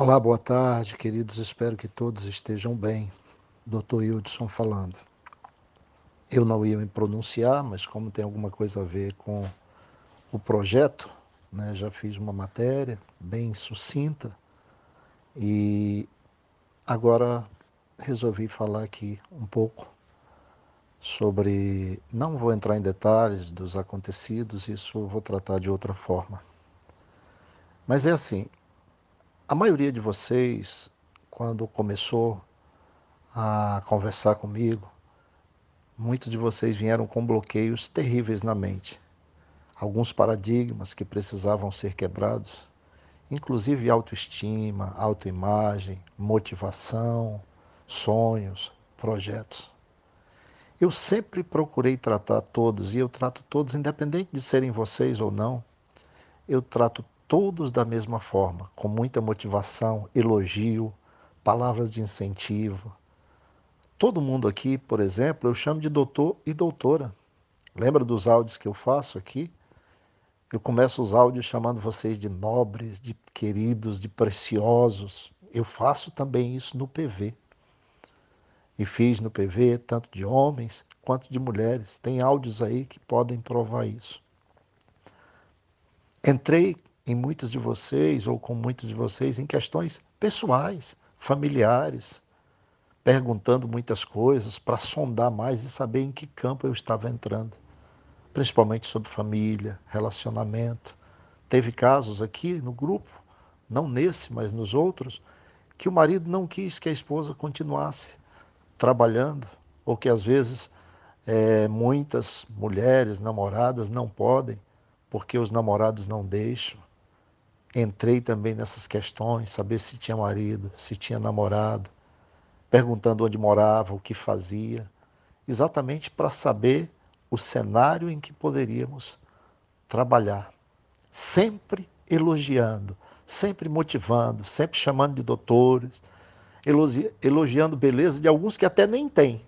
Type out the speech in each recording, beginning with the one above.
Olá, boa tarde, queridos. Espero que todos estejam bem. Dr. Hildson falando. Eu não ia me pronunciar, mas como tem alguma coisa a ver com o projeto, né, já fiz uma matéria bem sucinta e agora resolvi falar aqui um pouco sobre. Não vou entrar em detalhes dos acontecidos, isso vou tratar de outra forma. Mas é assim, a maioria de vocês, quando começou a conversar comigo, muitos de vocês vieram com bloqueios terríveis na mente. Alguns paradigmas que precisavam ser quebrados, inclusive autoestima, autoimagem, motivação, sonhos, projetos. Eu sempre procurei tratar todos, e eu trato todos, independente de serem vocês ou não, eu trato todos da mesma forma, com muita motivação, elogio, palavras de incentivo. Todo mundo aqui, por exemplo, eu chamo de doutor e doutora. Lembra dos áudios que eu faço aqui? Eu começo os áudios chamando vocês de nobres, de queridos, de preciosos. Eu faço também isso no PV. E fiz no PV tanto de homens quanto de mulheres. Tem áudios aí que podem provar isso. Entrei em muitos de vocês ou com muitos de vocês em questões pessoais, familiares, perguntando muitas coisas para sondar mais e saber em que campo eu estava entrando, principalmente sobre família, relacionamento. Teve casos aqui no grupo, não nesse, mas nos outros, que o marido não quis que a esposa continuasse trabalhando, ou que às vezes é, muitas mulheres, namoradas, não podem, porque os namorados não deixam entrei também nessas questões, saber se tinha marido, se tinha namorado, perguntando onde morava, o que fazia, exatamente para saber o cenário em que poderíamos trabalhar, sempre elogiando, sempre motivando, sempre chamando de doutores, elogi elogiando beleza de alguns que até nem têm.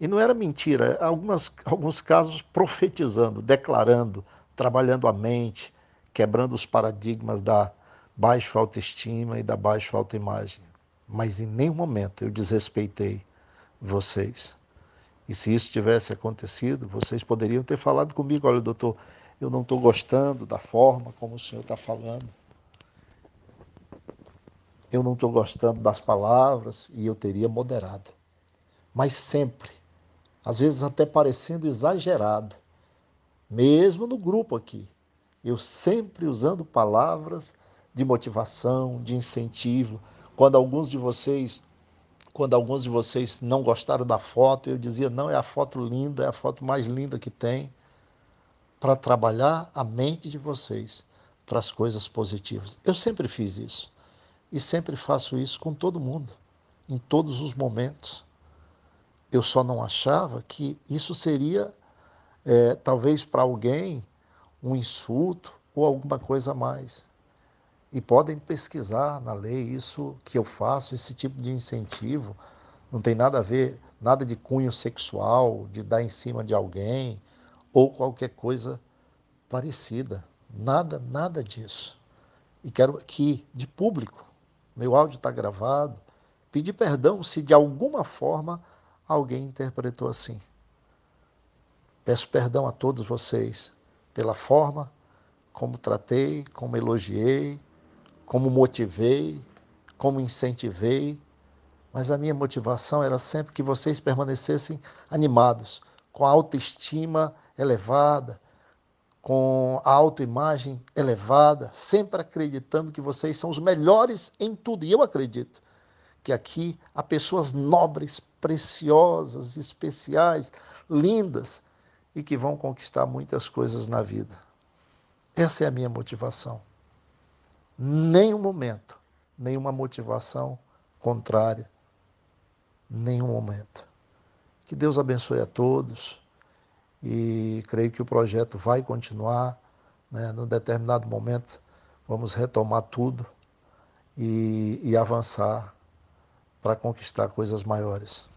E não era mentira, algumas, alguns casos profetizando, declarando, trabalhando a mente, quebrando os paradigmas da baixa autoestima e da baixa autoimagem. Mas em nenhum momento eu desrespeitei vocês. E se isso tivesse acontecido, vocês poderiam ter falado comigo: olha, doutor, eu não estou gostando da forma como o senhor está falando. Eu não estou gostando das palavras e eu teria moderado. Mas sempre, às vezes até parecendo exagerado, mesmo no grupo aqui, eu sempre usando palavras de motivação, de incentivo. Quando alguns de vocês, quando alguns de vocês não gostaram da foto, eu dizia: "Não, é a foto linda, é a foto mais linda que tem", para trabalhar a mente de vocês para as coisas positivas. Eu sempre fiz isso e sempre faço isso com todo mundo, em todos os momentos. Eu só não achava que isso seria é, talvez para alguém um insulto ou alguma coisa a mais. E podem pesquisar na lei isso que eu faço, esse tipo de incentivo. Não tem nada a ver, nada de cunho sexual, de dar em cima de alguém ou qualquer coisa parecida. Nada, nada disso. E quero aqui, de público, meu áudio está gravado, pedir perdão se de alguma forma alguém interpretou assim. Peço perdão a todos vocês pela forma como tratei, como elogiei, como motivei, como incentivei, mas a minha motivação era sempre que vocês permanecessem animados, com a autoestima elevada, com a autoimagem elevada, sempre acreditando que vocês são os melhores em tudo. E eu acredito que aqui há pessoas nobres, preciosas, especiais, lindas, e que vão conquistar muitas coisas na vida. Essa é a minha motivação. Nenhum momento, nenhuma motivação contrária. Nenhum momento. Que Deus abençoe a todos e creio que o projeto vai continuar. Né? Num determinado momento, vamos retomar tudo e, e avançar para conquistar coisas maiores.